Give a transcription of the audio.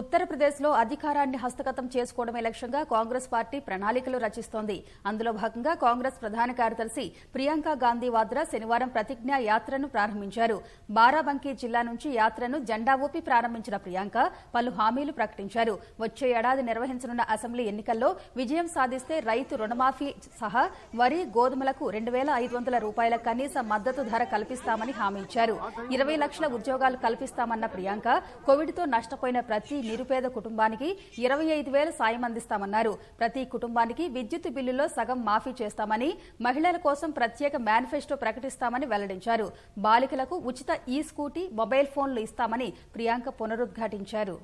ఉత్తరప్రదేశ్లో అధికారాన్ని హస్తగతం చేసుకోవడమే లక్ష్యంగా కాంగ్రెస్ పార్టీ ప్రణాళికలు రచిస్తోంది అందులో భాగంగా కాంగ్రెస్ ప్రధాన కార్యదర్శి ప్రియాంక గాంధీ వాద్రా శనివారం ప్రతిజ్ఞా యాత్రను ప్రారంభించారు బారాబంకీ జిల్లా నుంచి యాత్రను జెండా ఊపి ప్రారంభించిన ప్రియాంక పలు హామీలు ప్రకటించారు వచ్చే ఏడాది నిర్వహించనున్న అసెంబ్లీ ఎన్నికల్లో విజయం సాధిస్తే రైతు రుణమాఫీ సహా వరి గోధుమలకు రెండు వేల ఐదు వందల రూపాయల కనీస మద్దతు ధర కల్పిస్తామని హామీ ఇచ్చారు ఇరవై లక్షల ఉద్యోగాలు కల్పిస్తామన్న ప్రియాంక కోవిడ్తో నష్టపోయిన ప్రతి నిరుపేద కుటుంబానికి ఇరవై ఐదు వేల సాయం అందిస్తామన్నారు ప్రతి కుటుంబానికి విద్యుత్ బిల్లులో సగం మాఫీ చేస్తామని మహిళల కోసం ప్రత్యేక మేనిఫెస్టో ప్రకటిస్తామని వెల్లడించారు బాలికలకు ఉచిత ఈ స్కూటీ మొబైల్ ఫోన్లు ఇస్తామని ప్రియాంక పునరుద్ఘాటించారు